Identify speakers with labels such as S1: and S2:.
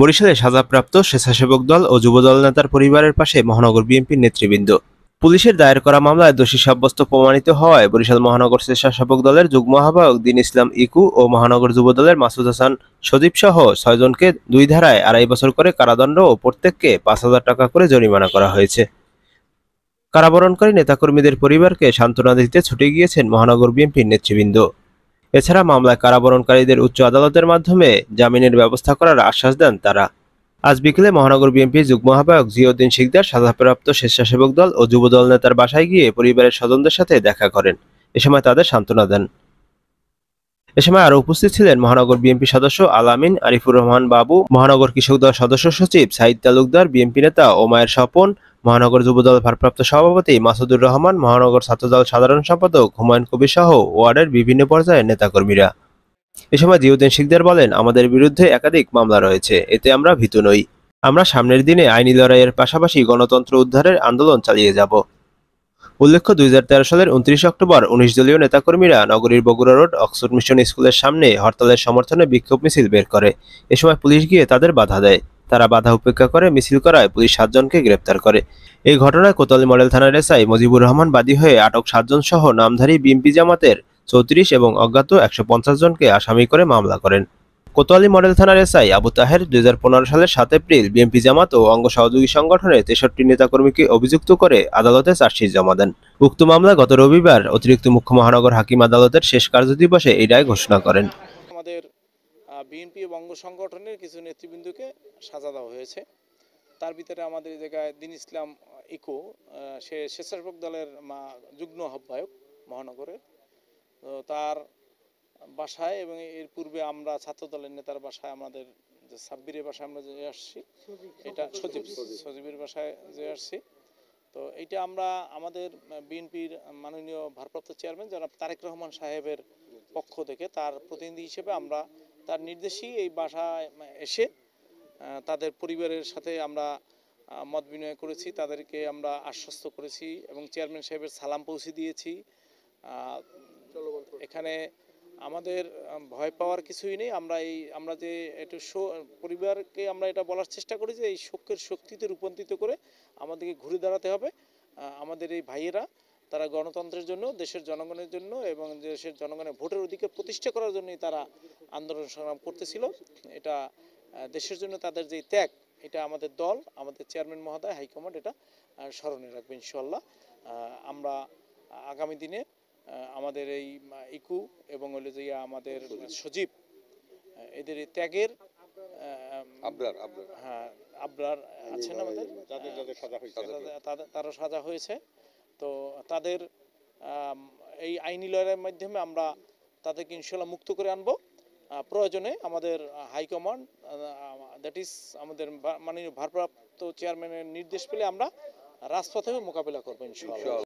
S1: বরিশালে সাজাপ্রাপ্ত স্বেচ্ছাসেবক দল ও যুবদল নেতার পরিবারের পাশে মহানগর বিএনপির নেতৃবৃন্দ পুলিশের দায়ের করা মামলায় দোষী সাব্যস্ত প্রমাণিত হওয়ায় বরিশাল মহানগর স্বেচ্ছাসেবক দলের যুগ্ম আহ্বায়ক দিন ইসলাম ইকু ও মহানগর যুব দলের মাসুদ হাসান সজীব সহ ছয়জনকে দুই ধারায় আড়াই বছর করে কারাদণ্ড ও প্রত্যেককে পাঁচ হাজার টাকা করে জরিমানা করা হয়েছে কারাবরণকারী নেতাকর্মীদের পরিবারকে সান্ত্বনা দিতে ছুটে গিয়েছেন মহানগর বিএনপির নেতৃবৃন্দ এছাড়া মামলায় কারাবরণকারীদের উচ্চ আদালতের মাধ্যমে জামিনের ব্যবস্থা করার আশ্বাস দেন তারা আজ বিকেলে মহানগর বিএনপি যুগ্ম আহ্বায়ক জিয়উদ্দিন শিকদার সাজাপ্রাপ্ত স্বেচ্ছাসেবক দল ও যুবদল নেতার বাসায় গিয়ে পরিবারের স্বজনদের সাথে দেখা করেন এ সময় তাদের সান্ত্বনা দেন এ সময় আরো উপস্থিত ছিলেন মহানগর বিএনপি সদস্য আলামিন আরিফুর রহমান বাবু মহানগর কৃষক দল সদস্য সচিব সাইদ তালুকদার বিএনপি নেতা ওমায়ের স্বপন মহানগর যুবদল ভারপ্রাপ্ত সভাপতি মাসুদুর রহমান মহানগর ছাত্রদল সাধারণ সম্পাদক হুমায়ুন কবির সহ ওয়ার্ডের বিভিন্ন পর্যায়ের নেতাকর্মীরা এ সময় জিউদ্দিন শিকদার বলেন আমাদের বিরুদ্ধে একাধিক মামলা রয়েছে এতে আমরা ভীত নই আমরা সামনের দিনে আইনি লড়াইয়ের পাশাপাশি গণতন্ত্র উদ্ধারের আন্দোলন চালিয়ে যাব উল্লেখ্য দুই সালের উনত্রিশ অক্টোবর উনিশ দলীয় নেতাকর্মীরা নগরীর বগুড়া রোড অক্সফোর্ড মিশন স্কুলের সামনে হরতালের সমর্থনে বিক্ষোভ মিছিল বের করে এ সময় পুলিশ গিয়ে তাদের বাধা দেয় তারা বাধা উপেক্ষা করে মিছিল করায় পুলিশ সাতজনকে গ্রেপ্তার করে এই ঘটনায় কোতালি মডেল থানার এসআই মুজিবুর রহমান বাদী হয়ে আটক সাতজন সহ নামধারী বিএমপি জামাতের চৌত্রিশ এবং অজ্ঞাত একশো জনকে আসামি করে মামলা করেন কোতোয়ালি মডেল থানার এসআই আবু তাহের দুই সালের সাত এপ্রিল বিএনপি জামাত ও অঙ্গ সহযোগী সংগঠনের তেষট্টি নেতাকর্মীকে অভিযুক্ত করে আদালতে চার্জশিট জমা দেন উক্ত মামলা গত রবিবার অতিরিক্ত মুখ্য মহানগর হাকিম আদালতের শেষ দিবসে এই রায় ঘোষণা করেন
S2: আমাদের বিএনপি এবং অঙ্গ সংগঠনের কিছু নেতৃবৃন্দকে সাজা দেওয়া হয়েছে তার ভিতরে আমাদের জায়গায় দিন ইসলাম ইকো সে স্বেচ্ছাসেবক দলের যুগ্ম আহ্বায়ক মহানগরের তার বাসায় এবং এর পূর্বে আমরা ছাত্র দলের নেতার বাসায় আমাদের যে সাব্বিরের বাসায় আমরা যে আসছি এটা সচিব সচিবের বাসায় যে আসছি তো এটা আমরা আমাদের বিএনপির মাননীয় ভারপ্রাপ্ত চেয়ারম্যান যারা তারেক রহমান সাহেবের পক্ষ থেকে তার প্রতিনিধি হিসেবে আমরা তার নির্দেশেই এই বাসায় এসে তাদের পরিবারের সাথে আমরা মত বিনিময় করেছি তাদেরকে আমরা আশ্বস্ত করেছি এবং চেয়ারম্যান সাহেবের সালাম পৌঁছে দিয়েছি এখানে আমাদের ভয় পাওয়ার কিছুই নেই আমরা এই আমরা যে একটু পরিবারকে আমরা এটা বলার চেষ্টা করি যে এই শোকের শক্তিতে রূপান্তরিত করে আমাদেরকে ঘুরে দাঁড়াতে হবে আমাদের এই ভাইয়েরা তারা গণতন্ত্রের জন্য দেশের জনগণের জন্য এবং দেশের জনগণের ভোটের অধিকার প্রতিষ্ঠা করার জন্যই তারা আন্দোলন সংগ্রাম করতেছিল এটা দেশের জন্য তাদের যে ত্যাগ এটা আমাদের দল আমাদের চেয়ারম্যান মহোদয় হাইকমান্ড এটা স্মরণে রাখবে ইনশাল্লাহ আমরা আগামী দিনে আমাদের এই ইকু এবং হলো যে আমাদের সজীব এদের ত্যাগের আবরার হ্যাঁ আছেন আমাদের যাদের যাদের সাজা হয়েছে তারা সাজা হয়েছে তো তাদের এই আইনি লড়াইয়ের মাধ্যমে আমরা তাদেরকে ইনশাল্লাহ মুক্ত করে আনবো প্রয়োজনে আমাদের হাইকমান্ড দ্যাট ইজ আমাদের মাননীয় ভারপ্রাপ্ত চেয়ারম্যানের নির্দেশ পেলে আমরা রাজপথে মোকাবিলা করবো ইনশাল্লাহ